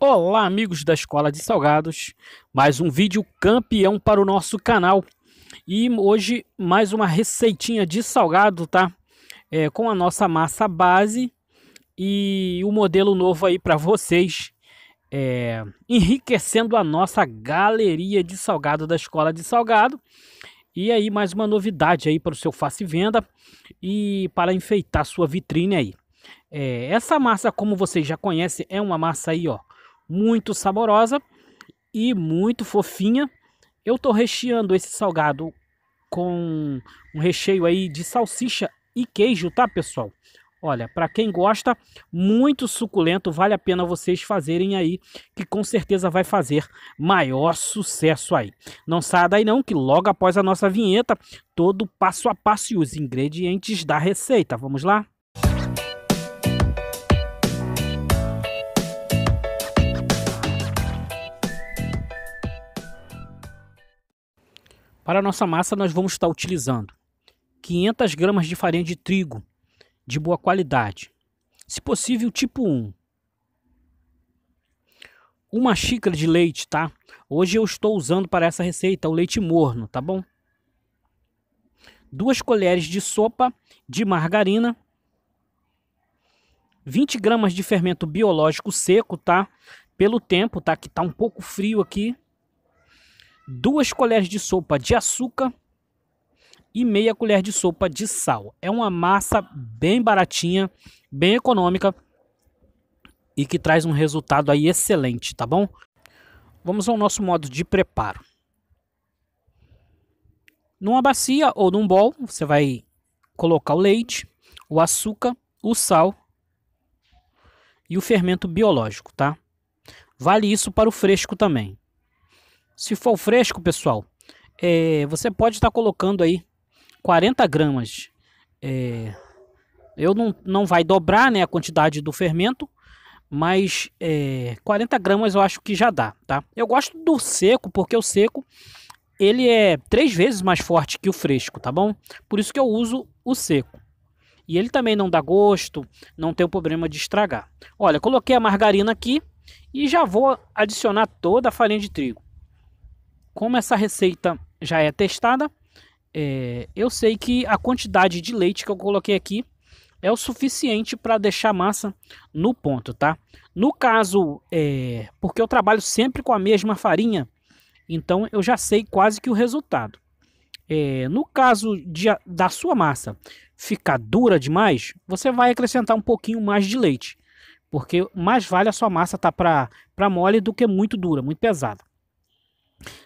Olá, amigos da Escola de Salgados. Mais um vídeo campeão para o nosso canal. E hoje, mais uma receitinha de salgado, tá? É, com a nossa massa base e o um modelo novo aí para vocês. É, enriquecendo a nossa galeria de salgado da Escola de Salgado. E aí, mais uma novidade aí para o seu face venda e para enfeitar sua vitrine aí. É, essa massa, como vocês já conhecem, é uma massa aí, ó muito saborosa e muito fofinha. Eu estou recheando esse salgado com um recheio aí de salsicha e queijo, tá, pessoal? Olha, para quem gosta, muito suculento, vale a pena vocês fazerem aí, que com certeza vai fazer maior sucesso aí. Não saia daí não, que logo após a nossa vinheta, todo passo a passo e os ingredientes da receita. Vamos lá? Para a nossa massa, nós vamos estar utilizando 500 gramas de farinha de trigo de boa qualidade, se possível tipo 1. Uma xícara de leite, tá? Hoje eu estou usando para essa receita o leite morno, tá bom? Duas colheres de sopa de margarina, 20 gramas de fermento biológico seco, tá? Pelo tempo, tá? Que tá um pouco frio aqui, duas colheres de sopa de açúcar e meia colher de sopa de sal. É uma massa bem baratinha, bem econômica e que traz um resultado aí excelente, tá bom? Vamos ao nosso modo de preparo. Numa bacia ou num bol, você vai colocar o leite, o açúcar, o sal e o fermento biológico, tá? Vale isso para o fresco também. Se for fresco, pessoal, é, você pode estar tá colocando aí 40 gramas. É, eu não, não vai dobrar né, a quantidade do fermento, mas é, 40 gramas eu acho que já dá, tá? Eu gosto do seco, porque o seco ele é três vezes mais forte que o fresco, tá bom? Por isso que eu uso o seco. E ele também não dá gosto, não tem o problema de estragar. Olha, coloquei a margarina aqui e já vou adicionar toda a farinha de trigo como essa receita já é testada, é, eu sei que a quantidade de leite que eu coloquei aqui é o suficiente para deixar a massa no ponto, tá? No caso, é, porque eu trabalho sempre com a mesma farinha, então eu já sei quase que o resultado. É, no caso de, da sua massa ficar dura demais, você vai acrescentar um pouquinho mais de leite, porque mais vale a sua massa estar tá para mole do que muito dura, muito pesada.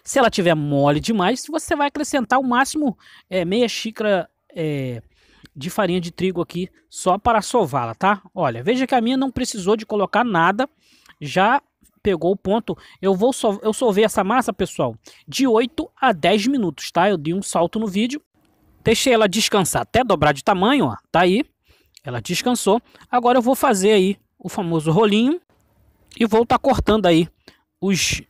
Se ela tiver mole demais, você vai acrescentar o máximo é, meia xícara é, de farinha de trigo aqui só para sová-la, tá? Olha, veja que a minha não precisou de colocar nada, já pegou o ponto. Eu vou so eu solver essa massa, pessoal, de 8 a 10 minutos, tá? Eu dei um salto no vídeo, deixei ela descansar até dobrar de tamanho, ó, tá aí. Ela descansou. Agora eu vou fazer aí o famoso rolinho e vou estar tá cortando aí os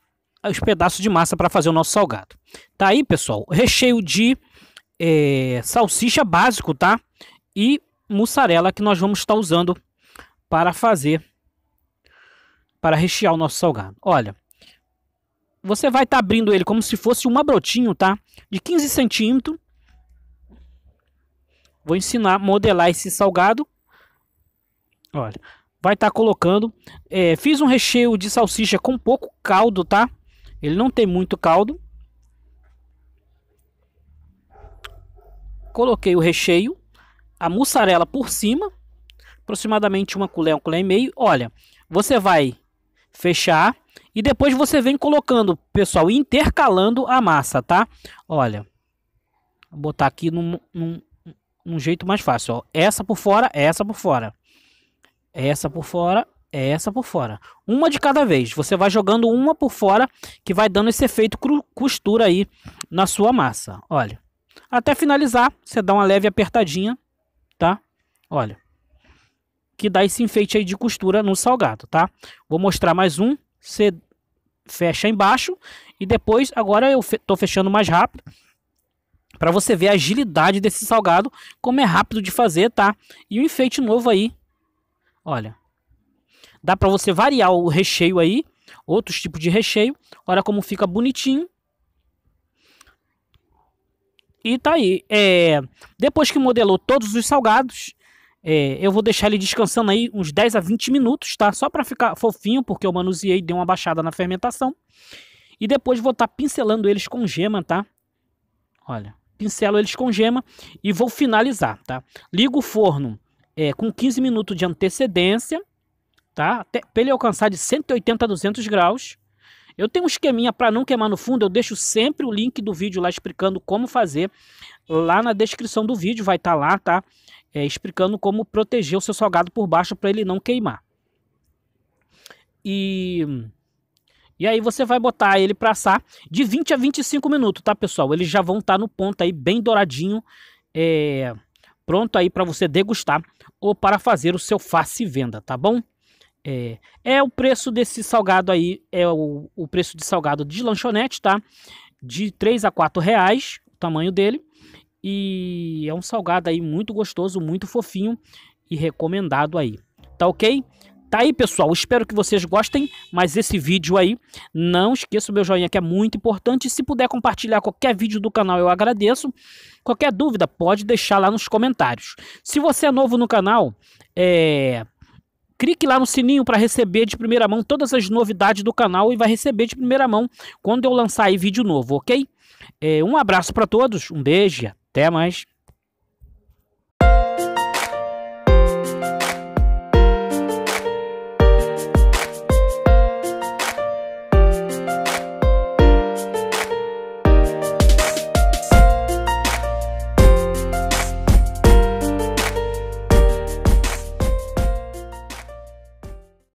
os pedaços de massa para fazer o nosso salgado. Tá aí, pessoal, recheio de é, salsicha básico, tá? E mussarela que nós vamos estar tá usando para fazer, para rechear o nosso salgado. Olha, você vai estar tá abrindo ele como se fosse um brotinho, tá? De 15 centímetros. Vou ensinar a modelar esse salgado. Olha, vai estar tá colocando. É, fiz um recheio de salsicha com pouco caldo, tá? Ele não tem muito caldo. Coloquei o recheio, a mussarela por cima, aproximadamente uma colher, uma colher e meio. Olha, você vai fechar e depois você vem colocando, pessoal, intercalando a massa, tá? Olha, vou botar aqui num, num, num jeito mais fácil, ó. Essa por fora, essa por fora. Essa por fora, é essa por fora. Uma de cada vez. Você vai jogando uma por fora que vai dando esse efeito costura aí na sua massa. Olha. Até finalizar, você dá uma leve apertadinha, tá? Olha. Que dá esse enfeite aí de costura no salgado, tá? Vou mostrar mais um. Você fecha embaixo e depois agora eu fe tô fechando mais rápido para você ver a agilidade desse salgado, como é rápido de fazer, tá? E o um enfeite novo aí. Olha. Dá para você variar o recheio aí, outros tipos de recheio. Olha como fica bonitinho. E tá aí. É, depois que modelou todos os salgados, é, eu vou deixar ele descansando aí uns 10 a 20 minutos, tá? Só para ficar fofinho, porque eu manuseei e dei uma baixada na fermentação. E depois vou estar tá pincelando eles com gema, tá? Olha, pincelo eles com gema e vou finalizar, tá? Ligo o forno é, com 15 minutos de antecedência tá? Até ele alcançar de 180 a 200 graus. Eu tenho um esqueminha para não queimar no fundo, eu deixo sempre o link do vídeo lá explicando como fazer. Lá na descrição do vídeo vai estar tá lá, tá? É, explicando como proteger o seu salgado por baixo para ele não queimar. E e aí você vai botar ele para assar de 20 a 25 minutos, tá, pessoal? Eles já vão estar tá no ponto aí bem douradinho, é, pronto aí para você degustar ou para fazer o seu face venda, tá bom? É, é o preço desse salgado aí, é o, o preço de salgado de lanchonete, tá? De 3 a 4 reais, o tamanho dele. E é um salgado aí muito gostoso, muito fofinho e recomendado aí. Tá ok? Tá aí, pessoal. Espero que vocês gostem, mas esse vídeo aí, não esqueça o meu joinha que é muito importante. Se puder compartilhar qualquer vídeo do canal, eu agradeço. Qualquer dúvida, pode deixar lá nos comentários. Se você é novo no canal, é clique lá no sininho para receber de primeira mão todas as novidades do canal e vai receber de primeira mão quando eu lançar aí vídeo novo, ok? É, um abraço para todos, um beijo, até mais.